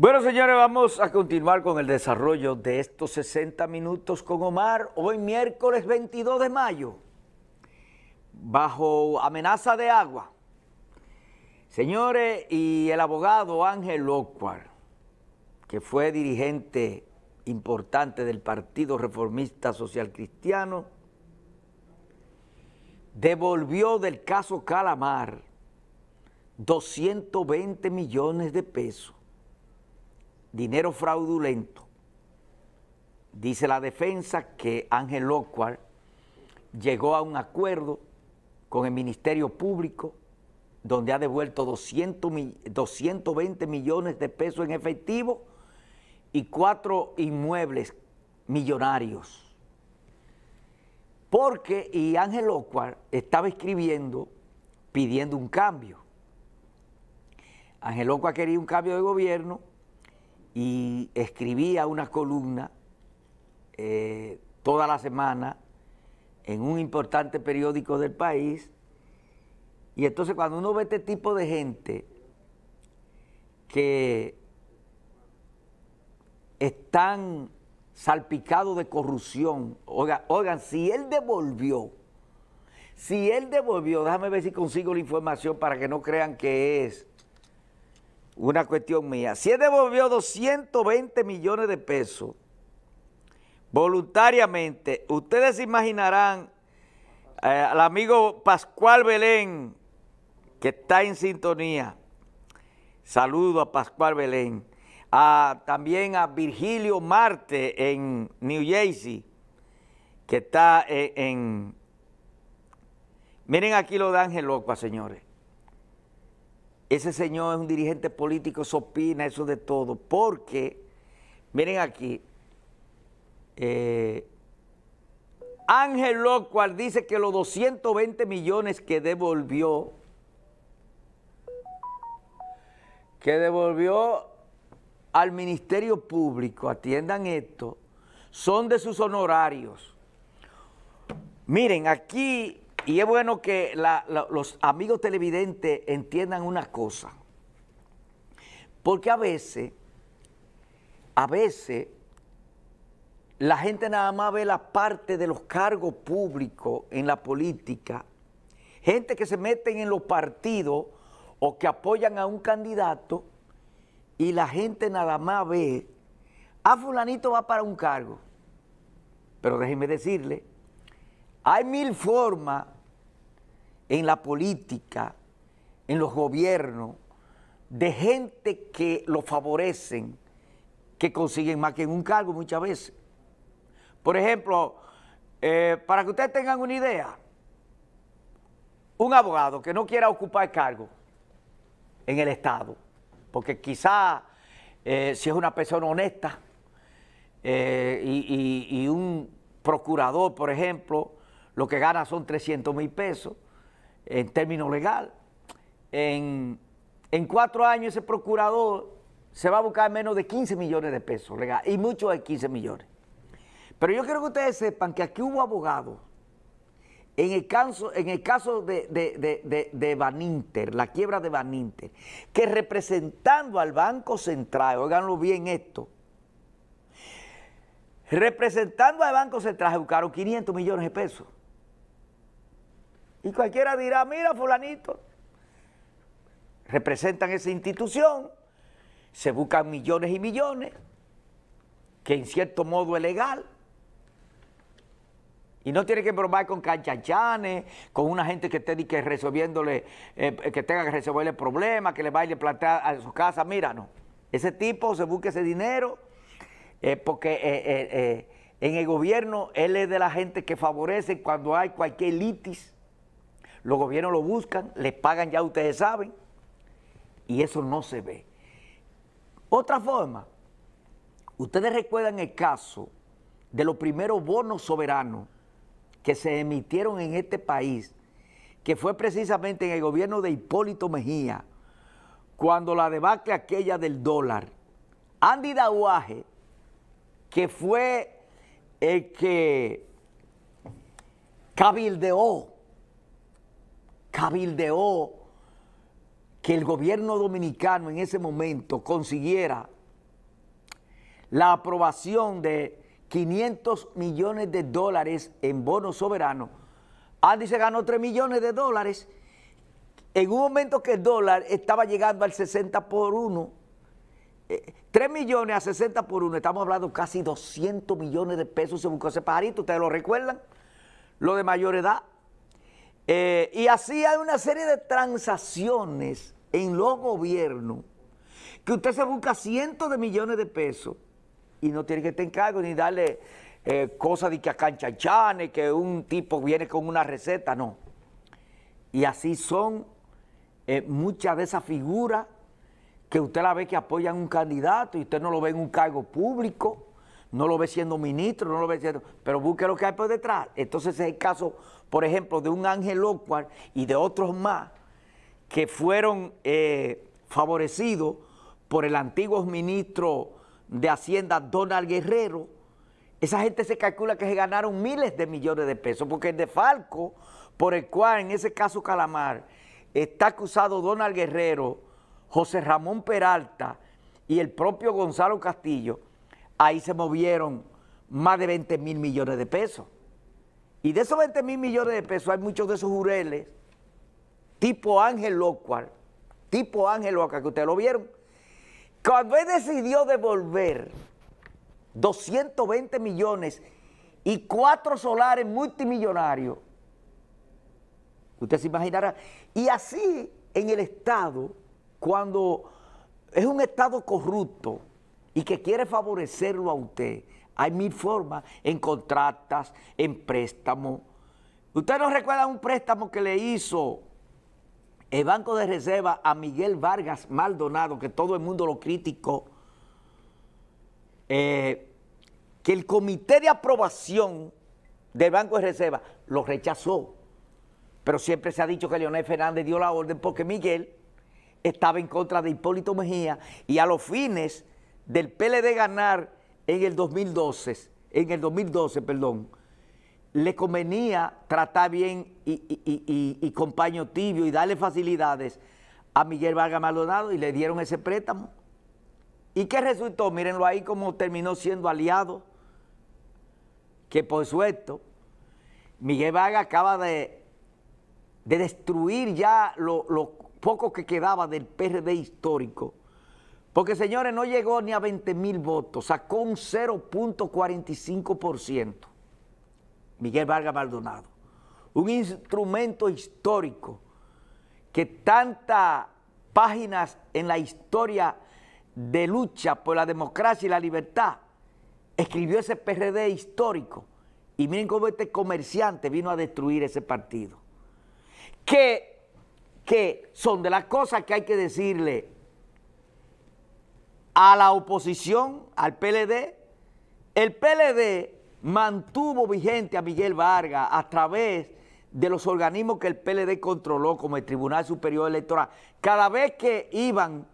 Bueno, señores, vamos a continuar con el desarrollo de estos 60 minutos con Omar. Hoy miércoles 22 de mayo, bajo amenaza de agua. Señores, y el abogado Ángel Ocuar, que fue dirigente importante del Partido Reformista Social Cristiano, devolvió del caso Calamar 220 millones de pesos dinero fraudulento, dice la defensa que Ángel Ocuar... llegó a un acuerdo con el Ministerio Público donde ha devuelto 220 millones de pesos en efectivo y cuatro inmuebles millonarios. Porque, y Ángel Ocuar estaba escribiendo pidiendo un cambio. Ángel Ocuar quería un cambio de gobierno y escribía una columna eh, toda la semana en un importante periódico del país. Y entonces cuando uno ve este tipo de gente que están salpicados de corrupción, oigan, oigan, si él devolvió, si él devolvió, déjame ver si consigo la información para que no crean que es una cuestión mía. Si él devolvió 220 millones de pesos voluntariamente, ustedes imaginarán eh, al amigo Pascual Belén, que está en sintonía. Saludo a Pascual Belén. también a Virgilio Marte en New Jersey, que está eh, en, Miren aquí lo de Ángel señores. Ese señor es un dirigente político, Sopina, opina, eso de todo, porque, miren aquí, eh, Ángel Locual dice que los 220 millones que devolvió, que devolvió al Ministerio Público, atiendan esto, son de sus honorarios. Miren, aquí y es bueno que los amigos televidentes entiendan una cosa. Porque a veces, a veces, la gente nada más ve la parte de los cargos públicos en la política. Gente que se meten en los partidos o que apoyan a un candidato y la gente nada más ve, a ah, fulanito va para un cargo. Pero déjenme decirle, hay mil formas en la política, en los gobiernos, de gente que lo favorecen, que consiguen más que en un cargo muchas veces. Por ejemplo, eh, para que ustedes tengan una idea, un abogado que no quiera ocupar cargo en el Estado, porque quizá eh, si es una persona honesta eh, y un procurador, por ejemplo, lo que gana son 300 mil pesos, en términos legales, En, cuatro años ese procurador se va a buscar menos de 15 millones de pesos legal, y mucho de 15 millones. Pero yo quiero que ustedes sepan que aquí hubo abogados, en el caso, en el caso de, de, de Van Inter, la quiebra de Van Inter, que representando al Banco Central, oiganlo bien esto, representando al Banco Central, buscaron 500 millones de pesos. Y cualquiera dirá, mira fulanito, representan esa institución, se buscan millones y millones, que en cierto modo es legal. Y no tiene que probar con canchachanes, con una gente que esté que resolviéndole, eh, que tenga que resolverle problemas, que le vaya a plantear a su casa. Mira, no. Ese tipo se busca ese dinero eh, porque eh, en el gobierno él es de la gente que favorece cuando hay cualquier litis los gobiernos lo buscan, les pagan ya ustedes saben, y eso no se ve. Otra forma, ustedes recuerdan el caso de los primeros bonos soberanos que se emitieron en este país, que fue precisamente en el gobierno de Hipólito Mejía, cuando la debacle aquella del dólar, Andy Daguaje, que fue el que cabildeó cabildeó que el gobierno dominicano en ese momento consiguiera la aprobación de 500 millones de dólares en bonos soberanos. Andy se ganó 3 millones de dólares en un momento que el dólar estaba llegando al 60 por 1. 3 eh, millones a 60 por 1, estamos hablando casi 200 millones de pesos se buscó ese pajarito, ¿ustedes lo recuerdan? Lo de mayor edad, eh, y así hay una serie de transacciones en los gobiernos que usted se busca cientos de millones de pesos y no tiene que estar en cargo ni darle eh, cosas de que acá que un tipo viene con una receta, no. Y así son eh, muchas de esas figuras que usted la ve que apoyan un candidato y usted no lo ve en un cargo público no lo ve siendo ministro, no lo ve siendo, pero busque lo que hay por detrás. Entonces es el caso, por ejemplo, de un Ángel Ocuar y de otros más que fueron eh, favorecidos por el antiguo ministro de Hacienda, Donald Guerrero. Esa gente se calcula que se ganaron miles de millones de pesos, porque el de Falco, por el cual en ese caso Calamar, está acusado Donald Guerrero, José Ramón Peralta y el propio Gonzalo Castillo, ahí se movieron más de 20 mil millones de pesos. Y de esos 20 mil millones de pesos hay muchos de esos jureles, tipo Ángel Locual, tipo Ángel Ocual que ustedes lo vieron. Cuando él decidió devolver 220 millones y cuatro solares multimillonarios, usted se imaginará. Y así en el Estado, cuando es un Estado corrupto, y que quiere favorecerlo a usted, hay mil formas, en contratas, en préstamo. ¿Usted no recuerda un préstamo que le hizo el Banco de Reserva a Miguel Vargas Maldonado, que todo el mundo lo criticó? Eh, que el comité de aprobación del Banco de Reserva lo rechazó. Pero siempre se ha dicho que Leonel Fernández dio la orden porque Miguel estaba en contra de Hipólito Mejía y a los fines del PLD ganar en el 2012, en el 2012, perdón, le convenía tratar bien y, compañero tibio y darle facilidades a Miguel Vargas Maldonado y le dieron ese préstamo. ¿Y qué resultó? Mírenlo ahí como terminó siendo aliado, que por supuesto, Miguel Vargas acaba de, de destruir ya lo, lo poco que quedaba del PRD histórico. Porque, señores, no llegó ni a 20 mil votos, sacó un 0.45%. Miguel Vargas Maldonado. Un instrumento histórico que tantas páginas en la historia de lucha por la democracia y la libertad escribió ese PRD histórico. Y miren cómo este comerciante vino a destruir ese partido. Que, que son de las cosas que hay que decirle a la oposición, al PLD. El PLD mantuvo vigente a Miguel Vargas a través de los organismos que el PLD controló, como el Tribunal Superior Electoral. Cada vez que iban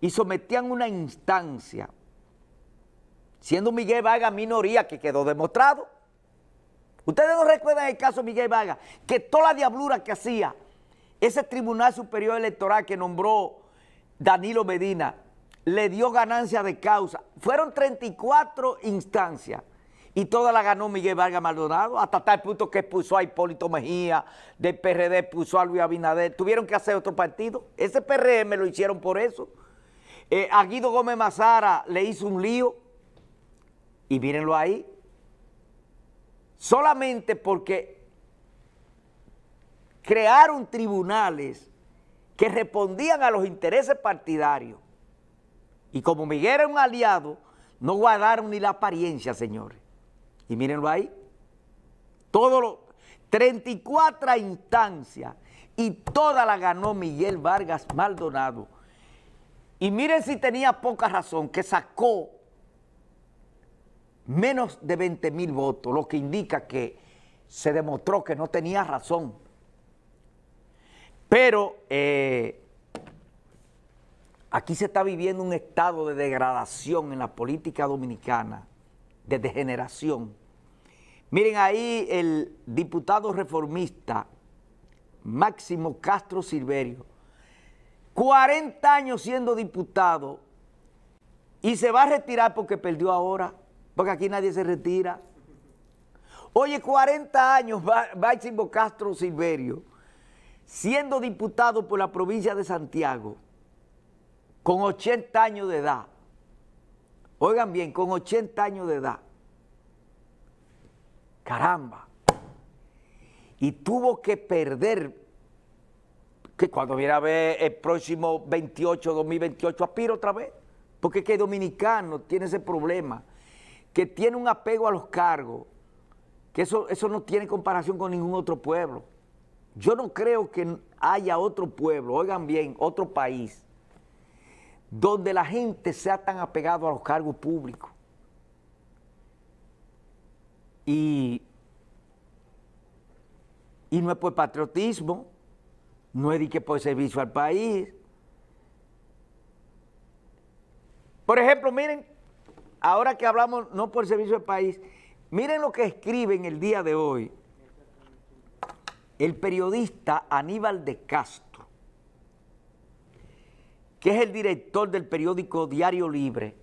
y sometían una instancia, siendo Miguel Vargas minoría, que quedó demostrado. Ustedes no recuerdan el caso de Miguel Vargas, que toda la diablura que hacía ese Tribunal Superior Electoral que nombró Danilo Medina, le dio ganancia de causa. Fueron 34 instancias y toda la ganó Miguel Vargas Maldonado, hasta tal punto que expulsó a Hipólito Mejía, del PRD expulsó a Luis Abinader, tuvieron que hacer otro partido. Ese PRM lo hicieron por eso. Eh, a Guido Gómez Mazara le hizo un lío y mírenlo ahí. Solamente porque crearon tribunales que respondían a los intereses partidarios y como Miguel era un aliado, no guardaron ni la apariencia, señores. Y mírenlo ahí. Todos los 34 instancias y toda la ganó Miguel Vargas Maldonado. Y miren si tenía poca razón, que sacó menos de 20 mil votos, lo que indica que se demostró que no tenía razón. Pero eh, Aquí se está viviendo un estado de degradación en la política dominicana, de degeneración. Miren ahí el diputado reformista Máximo Castro Silverio, 40 años siendo diputado y se va a retirar porque perdió ahora, porque aquí nadie se retira. Oye, 40 años Máximo Castro Silverio siendo diputado por la provincia de Santiago con 80 años de edad, oigan bien, con 80 años de edad, caramba, y tuvo que perder, que cuando viera a ver el próximo 28, 2028, aspira otra vez, porque que el dominicano tiene ese problema, que tiene un apego a los cargos, que eso, eso no tiene comparación con ningún otro pueblo. Yo no creo que haya otro pueblo, oigan bien, otro país, donde la gente sea tan apegado a los cargos públicos. Y, no es por patriotismo, no es que por servicio al país. Por ejemplo, miren, ahora que hablamos no por servicio al país, miren lo que escribe en el día de hoy el periodista Aníbal de Castro que es el director del periódico Diario Libre,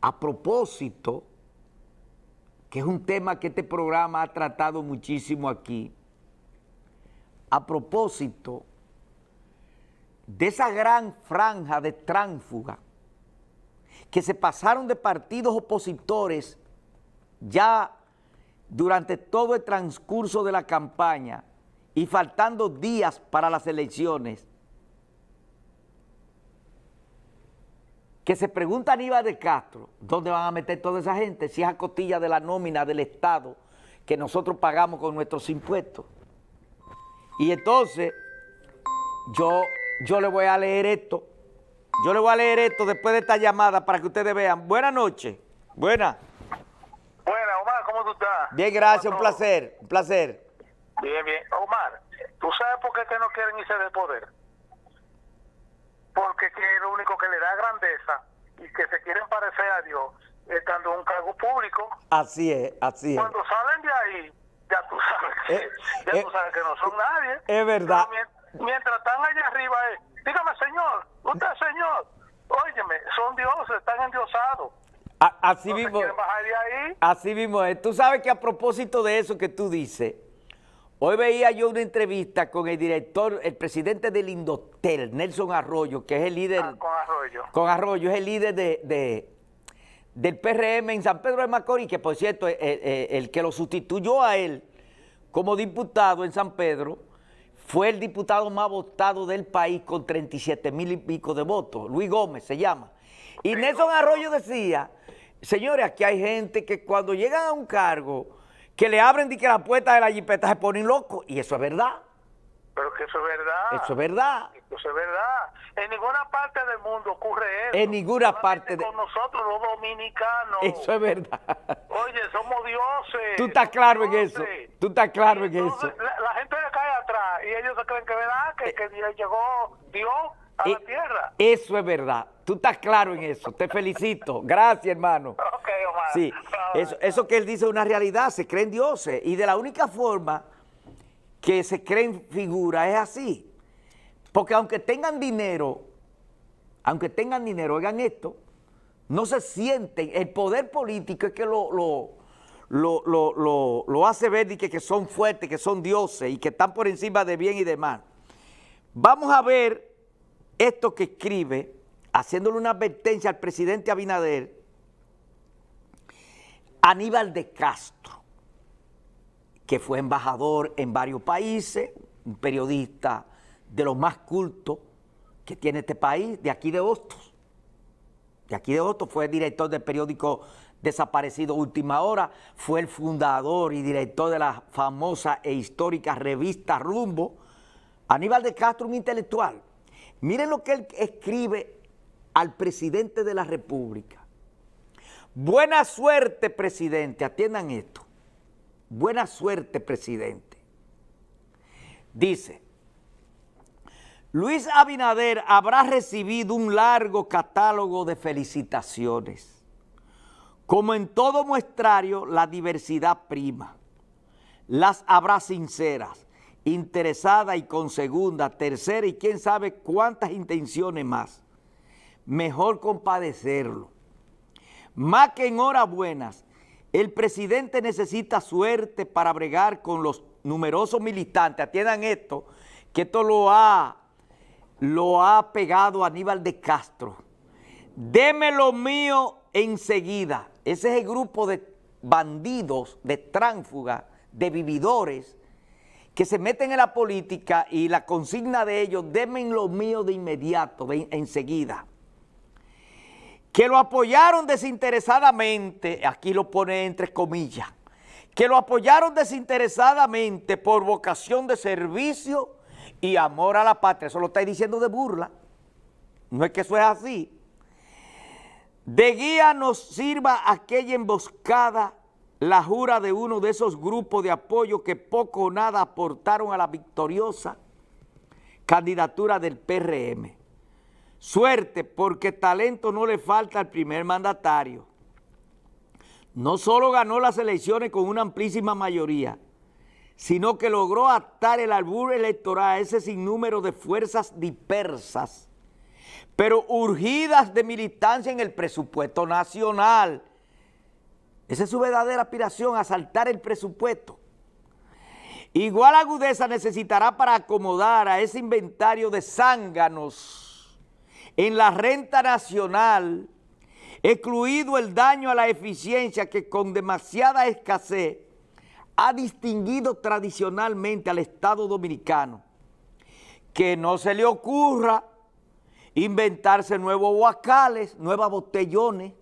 a propósito, que es un tema que este programa ha tratado muchísimo aquí, a propósito de esa gran franja de tránfuga que se pasaron de partidos opositores ya durante todo el transcurso de la campaña y faltando días para las elecciones, que se pregunta a de Castro dónde van a meter toda esa gente, si es a costilla de la nómina del Estado que nosotros pagamos con nuestros impuestos. Y entonces, yo, yo le voy a leer esto, yo le voy a leer esto después de esta llamada para que ustedes vean. Buenas noches, buenas. Buenas, Omar, ¿cómo tú estás? Bien, gracias, un placer, un placer. Bien, bien. Omar, ¿tú sabes por qué que no quieren irse del poder? porque es lo único que le da grandeza y que se quieren parecer a Dios estando en un cargo público. Así es, así es. Cuando salen de ahí, ya tú sabes que, eh, ya tú eh, sabes que no son nadie. Es verdad. Mientras, están allá arriba, eh, dígame, señor, usted, señor, óyeme, son dioses, están endiosados. así no mismo, bajar de ahí. así mismo es. Tú sabes que a propósito de eso que tú dices, Hoy veía yo una entrevista con el director, el presidente del Indotel, Nelson Arroyo, que es el líder. Ah, con Arroyo. es el líder de, del PRM en San Pedro de Macorís, que por cierto, el, eh, eh, eh, el que lo sustituyó a él como diputado en San Pedro fue el diputado más votado del país con 37 mil y pico de votos. Luis Gómez se llama. Y Nelson Arroyo decía, señores, aquí hay gente que cuando llegan a un cargo que le abren y que la puerta de la jipeta se ponen locos. Y eso es verdad. Pero que eso es verdad. Eso es verdad. Eso es verdad. En ninguna parte del mundo ocurre eso. En ninguna parte parte de... Con nosotros los dominicanos. Eso es verdad. Oye, somos dioses. Tú estás claro en eso. Tú estás claro en eso. La, gente gente le cae atrás y ellos se creen que es verdad, que, eh, que llegó Dios a la eh, tierra. Eso es verdad. Tú estás claro en eso. Te felicito. Gracias, hermano. Ok, Omar. Sí eso, eso que él dice es una realidad, se creen dioses. Eh, y de la única forma que se creen figuras es así. Porque aunque tengan dinero, aunque tengan dinero, oigan esto, no se sienten, el poder político es que lo, lo, hace ver y que, que son fuertes, que son dioses y que están por encima de bien y de mal. Vamos a ver esto que escribe, haciéndole una advertencia al presidente Abinader, Aníbal de Castro, que fue embajador en varios países, un periodista de los más cultos que tiene este país, de aquí de Hostos. De aquí de Hostos fue director del periódico Desaparecido Última Hora, fue el fundador y director de la famosa e histórica revista Rumbo. Aníbal de Castro, un intelectual. Miren lo que él escribe al presidente de la República Buena suerte, presidente. Atiendan esto. Buena suerte, presidente. Dice, Luis Abinader habrá recibido un largo catálogo de felicitaciones. Como en todo muestrario, la diversidad prima. Las habrá sinceras, interesada y con segunda, tercera y quién sabe cuántas intenciones más. Mejor compadecerlo más que en horas buenas, el presidente necesita suerte para bregar con los numerosos militantes. Atiendan esto, que esto lo ha, lo ha pegado Aníbal de Castro. Deme lo mío enseguida. Ese es el grupo de bandidos, de tránfuga, de vividores, que se meten en la política y la consigna de ellos, déme lo mío de inmediato, enseguida que lo apoyaron desinteresadamente, aquí lo pone entre comillas, que lo apoyaron desinteresadamente por vocación de servicio y amor a la patria. Eso lo estáis diciendo de burla. No es que eso es así. De guía nos sirva aquella emboscada, la jura de uno de esos grupos de apoyo que poco o nada aportaron a la victoriosa candidatura del PRM. Suerte, porque talento no le falta al primer mandatario. No solo ganó las elecciones con una amplísima mayoría, sino que logró atar el albur electoral a ese sinnúmero de fuerzas dispersas, pero urgidas de militancia en el presupuesto nacional. Esa es su verdadera aspiración, asaltar el presupuesto. Igual agudeza necesitará para acomodar a ese inventario de zánganos en la renta nacional, excluido el daño a la eficiencia que con demasiada escasez ha distinguido tradicionalmente al Estado Dominicano. Que no se le ocurra inventarse nuevos huacales, nuevas botellones,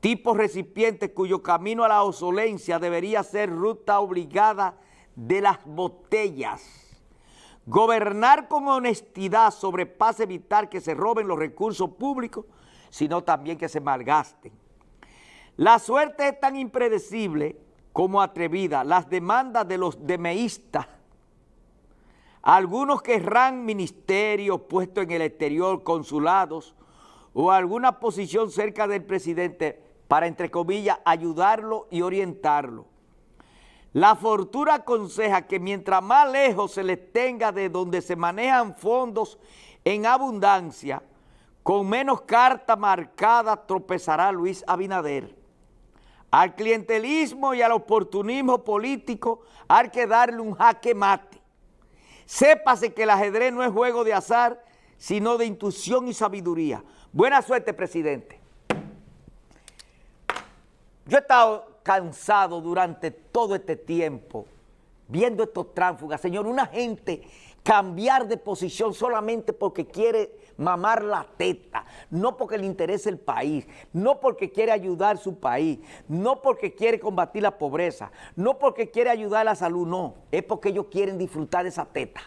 tipos recipientes cuyo camino a la obsolencia debería ser ruta obligada de las botellas Gobernar con honestidad sobrepasa evitar que se roben los recursos públicos, sino también que se malgasten. La suerte es tan impredecible como atrevida. Las demandas de los demeístas, algunos que querrán ministerios puesto en el exterior, consulados o alguna posición cerca del presidente para, entre comillas, ayudarlo y orientarlo. La fortuna aconseja que mientras más lejos se les tenga de donde se manejan fondos en abundancia, con menos carta marcada tropezará Luis Abinader. Al clientelismo y al oportunismo político hay que darle un jaque mate. Sépase que el ajedrez no es juego de azar, sino de intuición y sabiduría. Buena suerte, presidente. Yo he estado cansado durante todo este tiempo viendo estos tránsfugas. Señor, una gente cambiar de posición solamente porque quiere mamar la teta, no porque le interese el país, no porque quiere ayudar su país, no porque quiere combatir la pobreza, no porque quiere ayudar a la salud, no, es porque ellos quieren disfrutar de esa teta.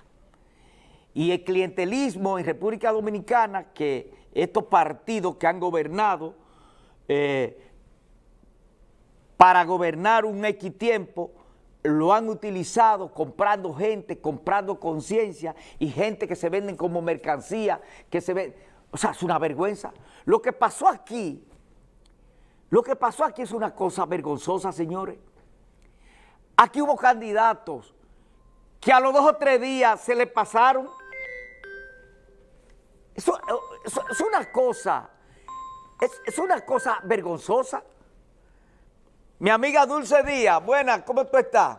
Y el clientelismo en República Dominicana, que estos partidos que han gobernado, eh, para gobernar un equitiempo lo han utilizado comprando gente, comprando conciencia y gente que se venden como mercancía, que se ven, o sea, es una vergüenza. Lo que pasó aquí, lo que pasó aquí es una cosa vergonzosa, señores. Aquí hubo candidatos que a los dos o tres días se le pasaron. Eh, es una cosa, es una cosa vergonzosa. Mi amiga Dulce Díaz, buena, ¿cómo tú estás?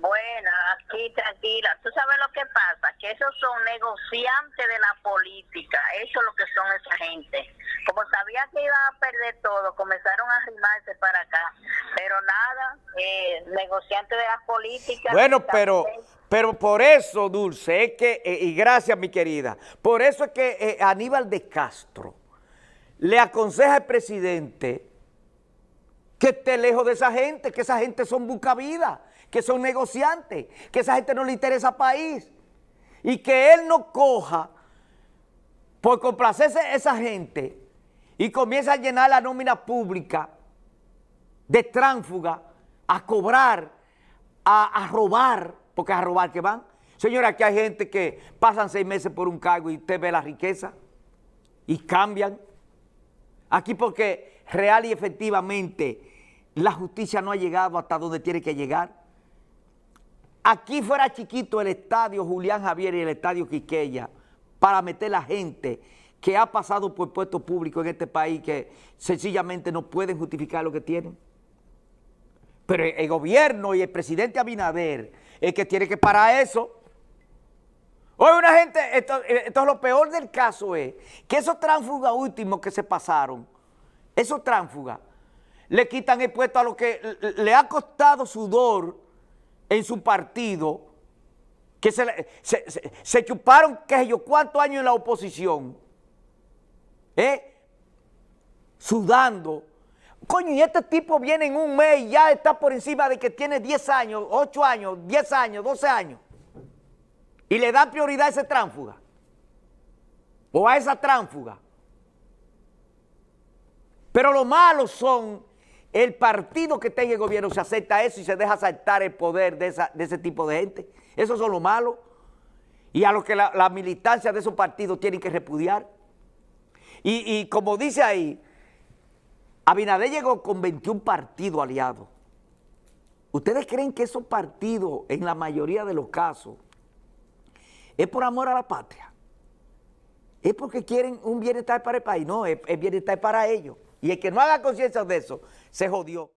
Buena, aquí tranquila. ¿Tú sabes lo que pasa? Que esos son negociantes de la política. Eso es lo que son esa gente. Como sabía que iban a perder todo, comenzaron a arrimarse para acá. Pero nada, eh, negociantes de la política. Bueno, pero... Pero por eso, Dulce, es que, eh, y gracias mi querida, por eso es que eh, Aníbal de Castro le aconseja al presidente que esté lejos de esa gente, que esa gente son buscavidas, que son negociantes, que esa gente no le interesa país. Y que él no coja por complacerse a esa gente y comienza a llenar la nómina pública de tránsfuga, a cobrar, a, a robar, porque a robar que van. Señora, aquí hay gente que pasan seis meses por un cargo y usted ve la riqueza y cambian. Aquí porque real y efectivamente la justicia no ha llegado hasta donde tiene que llegar. Aquí fuera chiquito el estadio Julián Javier y el estadio Quiqueya para meter la gente que ha pasado por puestos públicos en este país que sencillamente no pueden justificar lo que tienen. Pero el gobierno y el presidente Abinader es que tiene que parar eso. Hoy una gente, esto, es lo peor del caso es que esos tránsfugas últimos que se pasaron, esos tránsfugas, le quitan el puesto a lo que le ha costado sudor en su partido, que se, chuparon, qué sé yo, cuántos años en la oposición, ¿eh? sudando. Coño, y este tipo viene en un mes y ya está por encima de que tiene 10 años, 8 años, 10 años, 12 años. Y le da prioridad a ese tránfuga. O a esa tránfuga. Pero lo malo son el partido que tenga el gobierno, se acepta eso y se deja saltar el poder de, ese tipo de gente. Eso son lo malo. Y a lo que la, militancia de esos partidos tienen que repudiar. Y, como dice ahí, Abinader llegó con 21 partidos aliados. ¿Ustedes creen que esos partidos, en la mayoría de los casos, es por amor a la patria? ¿Es porque quieren un bienestar para el país? No, es, es bienestar para ellos. Y el que no haga conciencia de eso, se jodió.